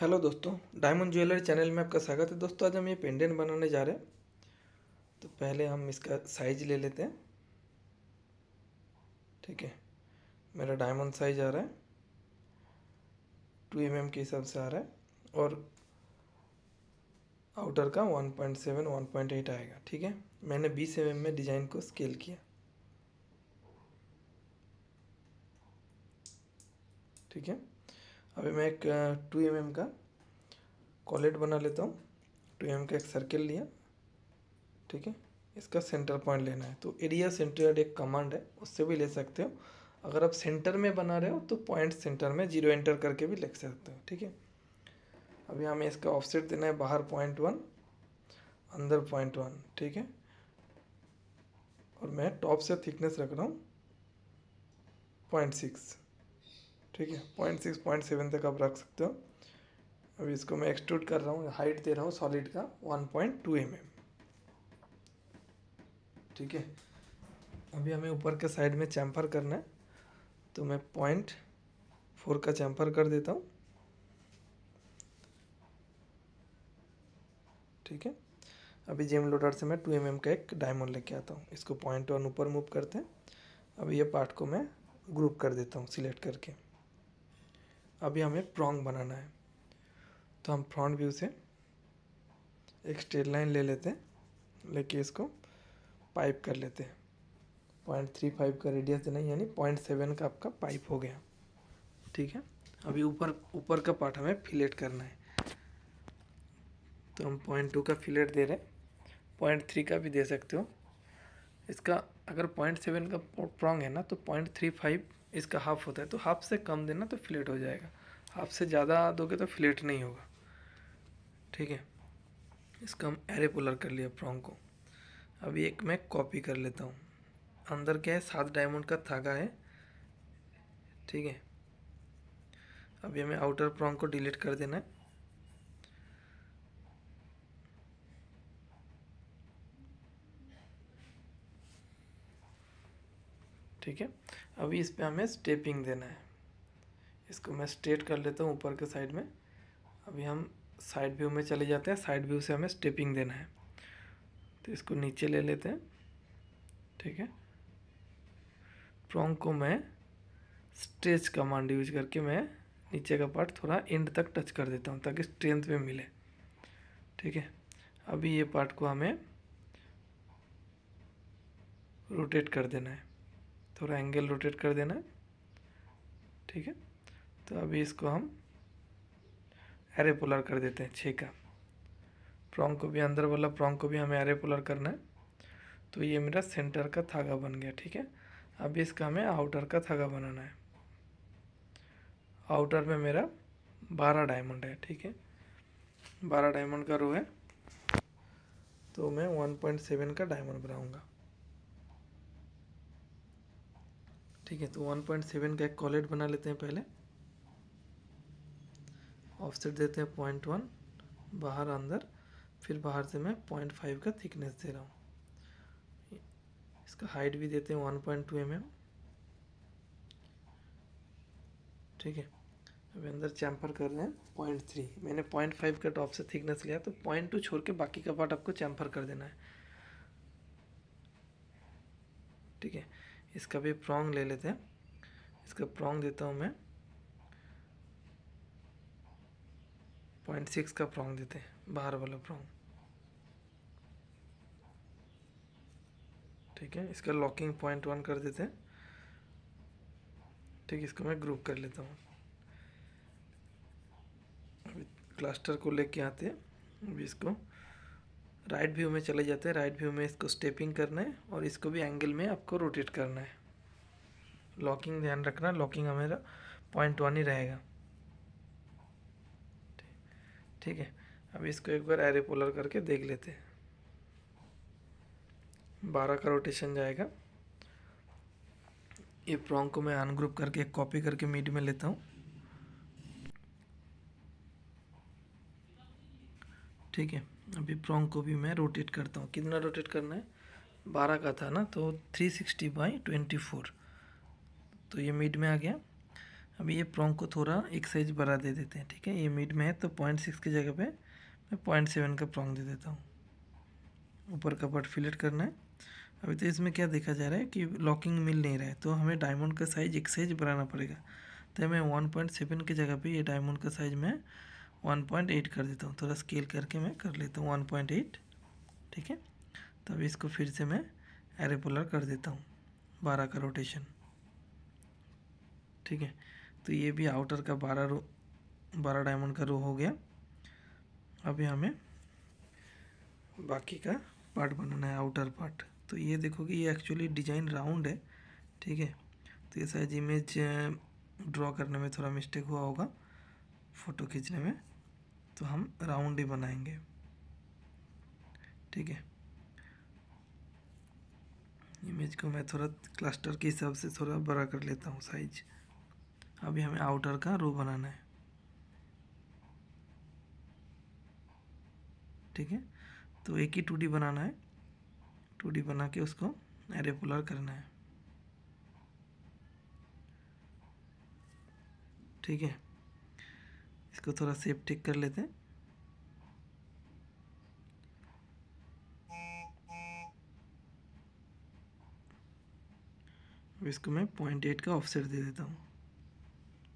hello दोस्तों diamond jewellery channel में आपका स्वागत है दोस्तों आज हम ये पेंडेंट बनाने जा रहे हैं तो पहले हम इसका साइज ले लेते हैं ठीक है मेरा डायमंड साइज आ रहा है टू एम mm के हिसाब से आ रहा है और आउटर का one point seven one point eight आएगा ठीक है मैंने बीस एम mm में डिज़ाइन को स्केल किया ठीक है अभी मैं एक टू एम एम का कॉलेट बना लेता हूँ टू एम का एक सर्किल लिया ठीक है इसका सेंटर पॉइंट लेना है तो एरिया सेंटर एक कमांड है उससे भी ले सकते हो अगर आप सेंटर में बना रहे हो तो पॉइंट सेंटर में जीरो एंटर करके भी लिख सकते हो ठीक है अभी हमें इसका ऑफसेट देना है बाहर पॉइंट वन अंदर पॉइंट वन ठीक है और मैं टॉप से थिकनेस रख रहा हूँ पॉइंट सिक्स ठीक है पॉइंट सिक्स पॉइंट सेवन तक आप रख सकते हो अभी इसको मैं एक्सट्रूड कर रहा हूँ हाइट दे रहा हूँ सॉलिड का one point two M M ठीक है अभी हमें ऊपर के साइड में चैम्फर करना है तो मैं पॉइंट फोर का चैम्फर कर देता हूँ ठीक है अभी जेम लोडर से मैं टू एम एम का एक डायमंड लेके आता हूँ इसको पॉइंट वन ऊपर मूव करते हैं अभी ये पार्ट को मैं ग्रुप कर देता हूँ सिलेक्ट करके अभी हमें प्रॉन्ग बनाना है तो हम फ्रंट व्यू से एक स्ट्रेट लाइन ले लेते हैं लेके इसको पाइप कर लेते हैं पॉइंट थ्री फाइव का रेडियस देना यानी पॉइंट सेवन का आपका पाइप हो गया ठीक है अभी ऊपर ऊपर का पार्ट हमें फिलेट करना है तो हम पॉइंट टू का फिलेट दे रहे हैं पॉइंट थ्री का भी दे सकते हो इसका अगर पॉइंट सेवन का प्रॉन्ग है ना तो पॉइंट थ्री फाइव इसका हाफ होता है तो हाफ से कम देना तो फ्लेट हो जाएगा हाफ से ज़्यादा दोगे तो फ्लेट नहीं होगा ठीक है इसका हम एरे पुलर कर लिया प्रॉन्ग को अभी एक मैं कॉपी कर लेता हूँ अंदर क्या है सात डायमंड का थागा है ठीक है अभी हमें आउटर प्रॉन्ग को डिलीट कर देना है ठीक है अभी इस पर हमें स्टेपिंग देना है इसको मैं स्ट्रेट कर लेता हूँ ऊपर के साइड में अभी हम साइड व्यू में चले जाते हैं साइड व्यू से हमें स्टेपिंग देना है तो इसको नीचे ले लेते हैं ठीक है प्रॉन्ग को मैं स्ट्रेच कमांड यूज करके मैं नीचे का पार्ट थोड़ा एंड तक टच कर देता हूँ ताकि स्ट्रेंथ में मिले ठीक है अभी ये पार्ट को हमें रोटेट कर देना है थोड़ा एंगल रोटेट कर देना है ठीक है तो अभी इसको हम एरे पोलर कर देते हैं छः का प्रोंग को भी अंदर वाला प्रोंग को भी हमें एरे पोलर करना है तो ये मेरा सेंटर का धागा बन गया ठीक है अभी इसका हमें आउटर का धागा बनाना है आउटर में मेरा बारह डायमंड है ठीक है बारह डायमंड का रो है तो मैं वन पॉइंट सेवन का डायमंड बनाऊँगा ठीक है तो 1.7 का एक कॉलेट बना लेते हैं पहले ऑफसेट देते हैं पॉइंट वन बाहर अंदर फिर बाहर से मैं पॉइंट फाइव का थिकनेस दे रहा हूँ इसका हाइट भी देते हैं one point two M M ठीक है अभी अंदर चैम्पर कर रहे हैं पॉइंट थ्री मैंने पॉइंट फाइव का टॉप से थिकनेस लिया तो पॉइंट टू छोड़ के बाकी का पार्ट आपको चैम्पर कर देना है ठीक है इसका भी प्रोंग ले लेते हैं इसका प्रोंग देता हूँ मैं पॉइंट सिक्स का प्रोंग देते हैं बाहर वाला प्रोंग ठीक है इसका लॉकिंग पॉइंट वन कर देते हैं ठीक इसको मैं ग्रुप कर लेता हूँ अभी क्लस्टर को लेके आते हैं अभी इसको राइट व्यू में चले जाते हैं राइट व्यू में इसको स्टेपिंग करना है और इसको भी एंगल में आपको रोटेट करना है लॉकिंग ध्यान रखना लॉकिंग हमारा पॉइंट वन ही रहेगा ठीक है अब इसको एक बार एरे पोलर करके देख लेते हैं बारह का रोटेशन जाएगा ये प्रॉन्ग को मैं अनग्रुप करके कॉपी करके मीट में लेता हूँ ठीक है अभी प्रॉन्ग को भी मैं रोटेट करता हूँ कितना रोटेट करना है बारह का था ना तो three sixty by twenty four तो ये मिड में आ गया अभी ये प्रॉन्ग को थोड़ा एक साइज बड़ा दे देते हैं ठीक है ये मिड में है तो पॉइंट सिक्स की जगह पे मैं पॉइंट सेवन का प्रॉन्ग दे देता हूँ ऊपर का पार्ट फिलेट करना है अभी तो इसमें क्या देखा जा रहा है कि लॉकिंग मिल नहीं रहा है तो हमें डायमंड का साइज एक साइज बढ़ाना पड़ेगा तो मैं वन पॉइंट सेवन की जगह पर ये डायमंड का साइज मैं 1.8 कर देता हूँ थोड़ा स्केल करके मैं कर लेता हूँ 1.8 ठीक है तो अभी इसको फिर से मैं एरेपोलर कर देता हूँ 12 का रोटेशन ठीक है तो ये भी आउटर का 12 रो बारह डायमंड का रो हो गया अभी हमें बाकी का पार्ट बनाना है आउटर पार्ट तो ये देखो कि ये एक्चुअली डिजाइन राउंड है ठीक है तो ये शायद इमेज ड्रॉ करने में थोड़ा मिस्टेक हुआ होगा फ़ोटो खींचने में तो हम राउंड ही बनाएंगे ठीक है इमेज को मैं थोड़ा क्लस्टर के हिसाब से थोड़ा बड़ा कर लेता हूँ साइज अभी हमें आउटर का रो बनाना है ठीक है तो एक ही टू बनाना है टू बना के उसको एरेपुलर करना है ठीक है इसको थोड़ा सेप ठीक कर लेते हैं इसको मैं पॉइंट एट का ऑफसेट दे देता हूँ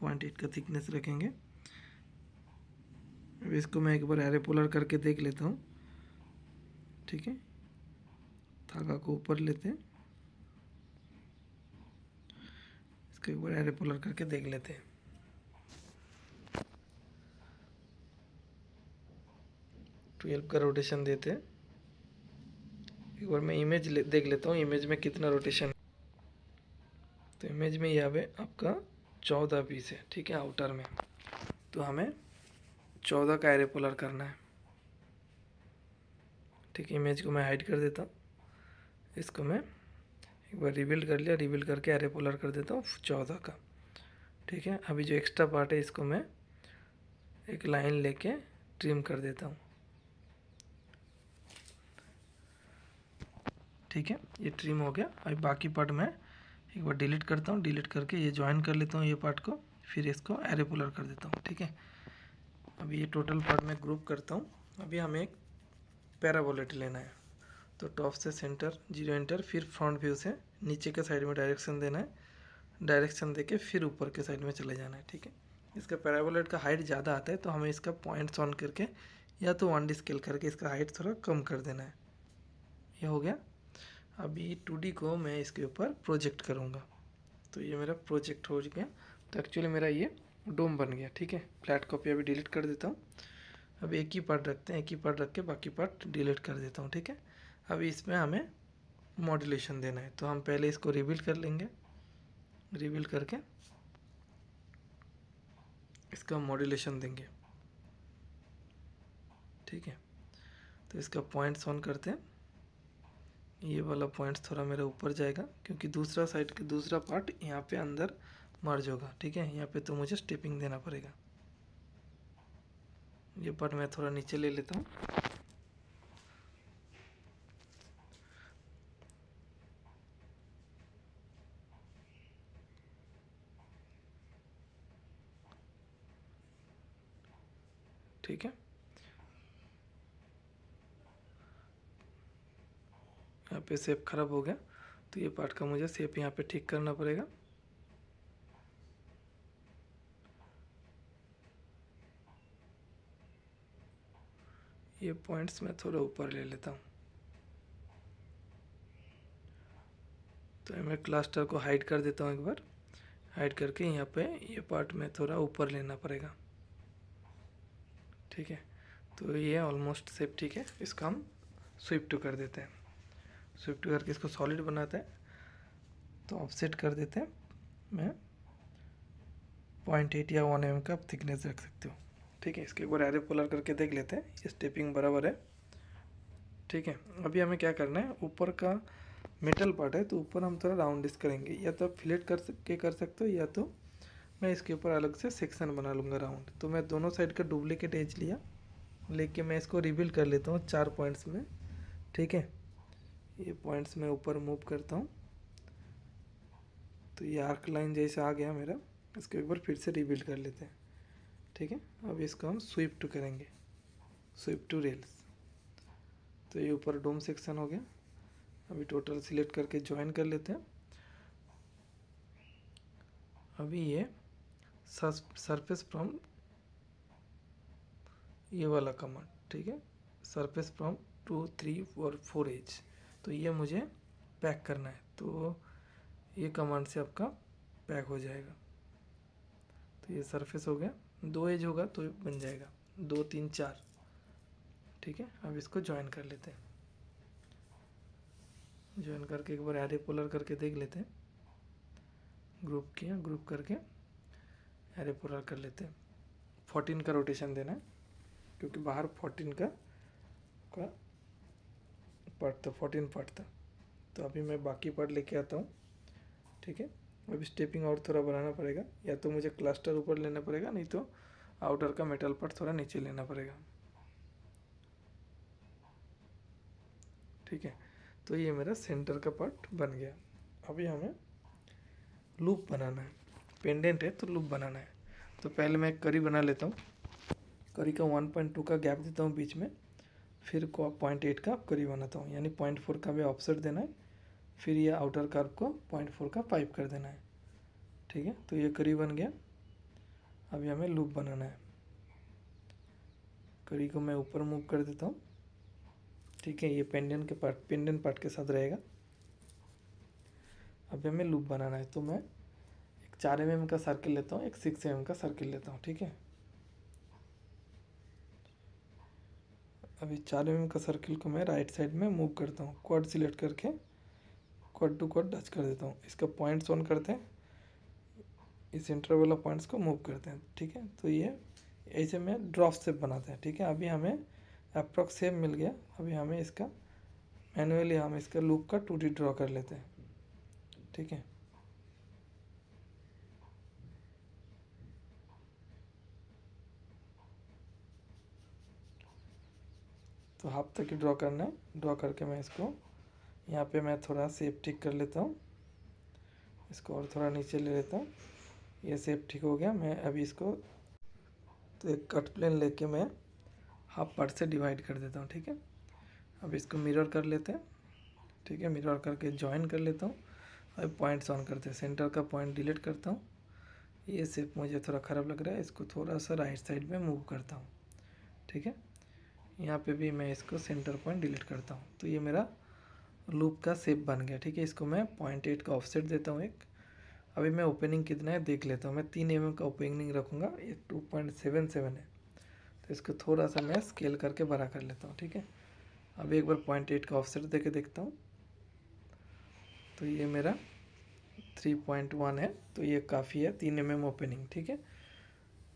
पॉइंट एट का थिकनेस रखेंगे अब इसको मैं एक बार एरे पोलर करके देख लेता हूँ ठीक है धागा को ऊपर लेते हैं इसको एक बार एरे पोलर करके देख लेते हैं ट्वेल्व का रोटेशन देते एक बार मैं इमेज ले, देख लेता हूँ इमेज में कितना रोटेशन तो इमेज में यहाँ पे आपका चौदह पीस है ठीक है आउटर में तो हमें चौदह का एरेपोलर करना है ठीक है इमेज को मैं हाइड कर देता हूँ इसको मैं एक बार रिबिल्ड कर लिया रिबिल्ड करके एरेपोलर कर देता हूँ चौदह का ठीक है अभी जो एक्स्ट्रा पार्ट है इसको मैं एक लाइन लेके ट्रिम कर देता हूँ ठीक है ये ट्रिम हो गया अभी बाकी पार्ट मैं एक बार डिलीट करता हूँ डिलीट करके ये ज्वाइन कर लेता हूँ ये पार्ट को फिर इसको एरे पुलर कर देता हूँ ठीक है अभी ये टोटल पार्ट मैं ग्रुप करता हूँ अभी हमें एक पैराबोलेट लेना है तो टॉप से सेंटर जीरो एंटर फिर फ्रंट व्यू से नीचे के साइड में डायरेक्शन देना है डायरेक्शन दे के फिर ऊपर के साइड में चले जाना है ठीक है इसका पैराबोलेट का हाइट ज़्यादा आता है तो हमें इसका पॉइंट्स ऑन करके या तो वन डी स्केल करके इसका हाइट थोड़ा कम कर देना है ये हो गया अभी टू को मैं इसके ऊपर प्रोजेक्ट करूँगा तो ये मेरा प्रोजेक्ट हो गया तो एक्चुअली मेरा ये डोम बन गया ठीक है फ्लैट कॉपी अभी डिलीट कर देता हूँ अब एक ही पार्ट रखते हैं एक ही पार्ट रख के बाकी पार्ट डिलीट कर देता हूँ ठीक है अब इसमें हमें मॉड्यूलेशन देना है तो हम पहले इसको रिबिल्ड कर लेंगे रिबिल्ड करके इसका मॉड्यूलेशन देंगे ठीक है तो इसका पॉइंट्स ऑन करते हैं ये वाला पॉइंट थोड़ा मेरा ऊपर जाएगा क्योंकि दूसरा साइड के दूसरा पार्ट यहाँ पे अंदर मर्ज होगा ठीक है यहाँ पे तो मुझे स्टेपिंग देना पड़ेगा ये पार्ट मैं थोड़ा नीचे ले लेता हूँ पे सेप ख़राब हो गया तो ये पार्ट का मुझे सेप यहाँ पे ठीक करना पड़ेगा ये पॉइंट्स मैं थोड़ा ऊपर ले लेता हूँ तो मैं क्लास्टर को हाइड कर देता हूँ एक बार हाइड करके यहाँ पे ये पार्ट में थोड़ा ऊपर लेना पड़ेगा ठीक है तो ये ऑलमोस्ट सेफ ठीक है इसका हम स्विप टू कर देते हैं स्विफ्ट करके इसको सॉलिड बनाते हैं तो ऑफसेट कर देते हैं मैं पॉइंट एट या वन एम का आप थिकनेस रख सकते हो ठीक है इसके एक बार एरे पोलर करके देख लेते हैं ये स्टेपिंग बराबर है ठीक है अभी हमें क्या करना है ऊपर का मेटल पार्ट है तो ऊपर हम थोड़ा राउंडिस करेंगे या तो आप फिलेट कर के कर सकते हो या तो मैं इसके ऊपर अलग से सेक्शन बना लूँगा राउंड तो मैं दोनों साइड का डुप्लीकेट एज लिया लेके मैं इसको रिबिल कर लेता हूँ चार पॉइंट्स में ठीक है ये पॉइंट्स मैं ऊपर मूव करता हूँ तो ये आर्क लाइन जैसे आ गया मेरा इसको एक बार फिर से रिबिल्ड कर लेते हैं ठीक है अब इसको हम स्वीप टू करेंगे स्वीप टू रेल्स तो ये ऊपर डोम सेक्शन हो गया अभी टोटल सिलेक्ट करके ज्वाइन कर लेते हैं अभी ये सरफेस फ्रॉम ये वाला कमांड ठीक है सरफेस फ्रॉम टू थ्री और फोर एच तो ये मुझे पैक करना है तो ये कमांड से आपका पैक हो जाएगा तो ये सरफेस हो गया दो एज होगा तो बन जाएगा दो तीन चार ठीक है अब इसको ज्वाइन कर लेते हैं ज्वाइन करके एक बार एरे पोलर करके देख लेते हैं ग्रुप किया ग्रुप करके एरे पोलर कर लेते हैं फोर्टीन का रोटेशन देना है क्योंकि बाहर फोर्टीन का का पार्ट था फोर्टीन पार्ट था तो अभी मैं बाकी पार्ट लेके आता हूँ ठीक है अभी स्टेपिंग और थोड़ा बढ़ाना पड़ेगा या तो मुझे क्लस्टर ऊपर लेना पड़ेगा नहीं तो आउटर का मेटल पार्ट थोड़ा नीचे लेना पड़ेगा ठीक है तो ये मेरा सेंटर का पार्ट बन गया अभी हमें लूप बनाना है पेंडेंट है तो लूप बनाना है तो पहले मैं करी बना लेता हूँ करी का 1.2 का गैप देता हूँ बीच में फिर को पॉइंट एट का करीब बनाता हूँ यानी पॉइंट फोर का भी ऑफसेट देना है फिर ये आउटर कर्व को पॉइंट फोर का पाइप कर देना है ठीक है तो ये करी बन गया अभी हमें लूप बनाना है कड़ी को मैं ऊपर मूव कर देता हूँ ठीक है ये पेंडन के पार्ट पेंडन पार्ट के साथ रहेगा अभी हमें लूप बनाना है तो मैं एक चार एम एम का सर्किल लेता हूँ एक सिक्स एम एम का सर्किल लेता हूँ ठीक है अभी चार एम का सर्किल को मैं राइट साइड में मूव करता हूँ क्वाड सिलेक्ट करके क्वाड टू क्वाड टच कर देता हूँ इसका पॉइंट्स ऑन करते हैं इस इंटर वाला पॉइंट्स को मूव करते हैं ठीक है तो ये ऐसे में ड्रॉप सेप बनाते हैं ठीक है अभी हमें अप्रॉक्स सेप मिल गया अभी हमें इसका मैनुअली हम इसका लूप का टू ड्रॉ कर लेते हैं ठीक है तो हाफ तक ही ड्रॉ करना है ड्रॉ करके मैं इसको यहाँ पे मैं थोड़ा सेप ठीक कर लेता हूँ इसको और थोड़ा नीचे ले लेता हूँ ये सेप ठीक हो गया मैं अभी इसको तो एक कट प्लेन लेके मैं हाफ पार्ट से डिवाइड कर देता हूँ ठीक है अब इसको मिरर कर लेते हैं ठीक है मिरर करके ज्वाइन कर लेता हूँ और पॉइंट्स ऑन करते हैं सेंटर का पॉइंट डिलीट करता हूँ ये सेप मुझे थोड़ा ख़राब लग रहा है इसको थोड़ा सा राइट साइड में मूव करता हूँ ठीक है यहाँ पे भी मैं इसको सेंटर पॉइंट डिलीट करता हूँ तो ये मेरा लूप का सेप बन गया ठीक है इसको मैं पॉइंट एट का ऑफसेट देता हूँ एक अभी मैं ओपनिंग कितना है देख लेता हूँ मैं तीन एम का ओपनिंग रखूँगा ये टू पॉइंट सेवन सेवन है तो इसको थोड़ा सा मैं स्केल करके बड़ा कर लेता हूँ ठीक है अभी एक बार पॉइंट एट का ऑफसेट दे के देखता हूँ तो ये मेरा थ्री पॉइंट वन है तो ये काफ़ी है तीन एम ओपनिंग ठीक है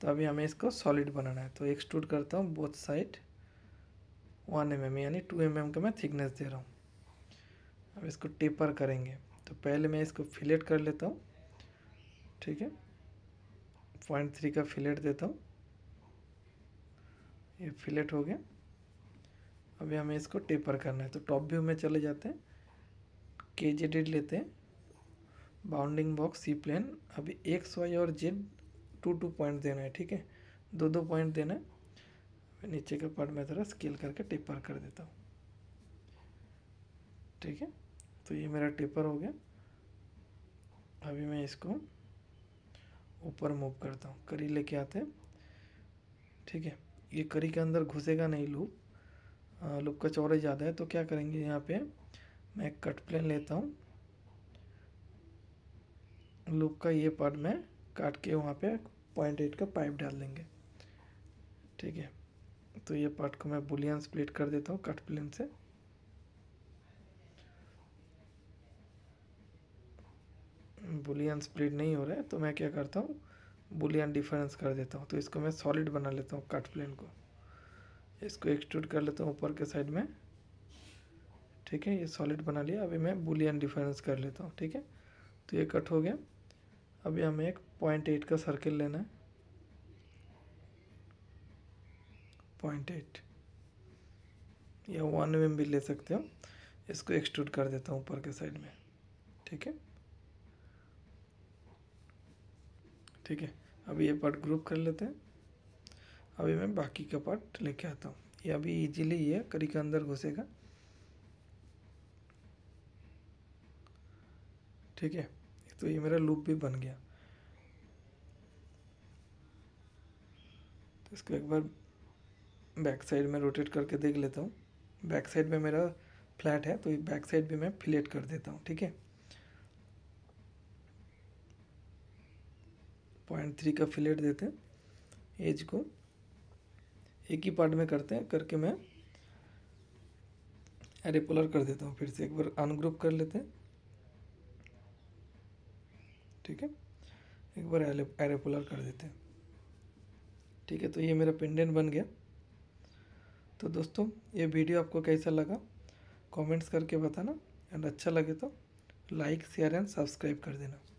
तो अभी हमें इसको सॉलिड बनाना है तो एक्सट्रूड करता हूँ both side one M M यानी टू एम एम का मैं थिकनेस दे रहा हूँ अब इसको टेपर करेंगे तो पहले मैं इसको फिलेट कर लेता हूँ ठीक है पॉइंट थ्री का फिलेट देता हूँ ये फिलेट हो गया अभी हमें इसको टेपर करना है तो टॉप व्यू में चले जाते हैं के जे डेड लेते हैं बाउंडिंग बॉक्स सी प्लेन अभी एक्स वाई और जेड टू टू पॉइंट देना है ठीक है दो दो पॉइंट देना है फिर नीचे का पार्ट मैं ज़रा स्केल करके टेपर कर देता हूँ ठीक है तो ये मेरा टेपर हो गया अभी मैं इसको ऊपर मूव करता हूँ करी लेके आते हैं ठीक है ये करी के अंदर घुसेगा नहीं लूप लूप का चौड़ा ज़्यादा है तो क्या करेंगे यहाँ पे मैं एक कट प्लेन लेता हूँ लूप का ये पार्ट मैं काट के वहाँ पे पॉइंट एट का पाइप डाल देंगे ठीक है तो ये पार्ट को मैं बुलियन स्प्लिट कर देता हूँ कट प्लेन से बुलियन स्प्लिट नहीं हो रहा है तो मैं क्या करता हूँ बुलियन डिफरेंस कर देता हूँ तो इसको मैं सॉलिड बना लेता हूँ कट प्लेन को इसको एक्सट्रूड कर लेता हूँ ऊपर के साइड में ठीक है ये सॉलिड बना लिया अभी मैं बुलियन डिफरेंस कर लेता हूँ ठीक है तो ये कट हो गया अभी हमें एक पॉइंट एट का सर्किल लेना है पॉइंट एट या वन एम भी ले सकते हो इसको एक्सट्रूड कर देता हूँ ऊपर के साइड में ठीक है ठीक है अभी ये पार्ट ग्रुप कर लेते हैं अभी मैं बाकी का पार्ट लेके आता हूँ ये अभी इजीली ये करी के अंदर घुसेगा ठीक है तो ये मेरा लूप भी बन गया तो इसको एक बार बैक साइड में रोटेट करके देख लेता हूँ बैक साइड में मेरा फ्लैट है तो बैक साइड भी मैं फिलेट कर देता हूँ ठीक है पॉइंट थ्री का फिलेट देते हैं एज को एक ही पार्ट में करते हैं करके मैं रेपोलर कर देता हूँ फिर से एक बार अनग्रुप कर लेते हैं ठीक है एक बार एरेपोलर कर देते हैं ठीक है तो ये मेरा पेंडेंट बन गया तो दोस्तों ये वीडियो आपको कैसा लगा कमेंट्स करके बताना एंड अच्छा लगे तो लाइक शेयर एंड सब्सक्राइब कर देना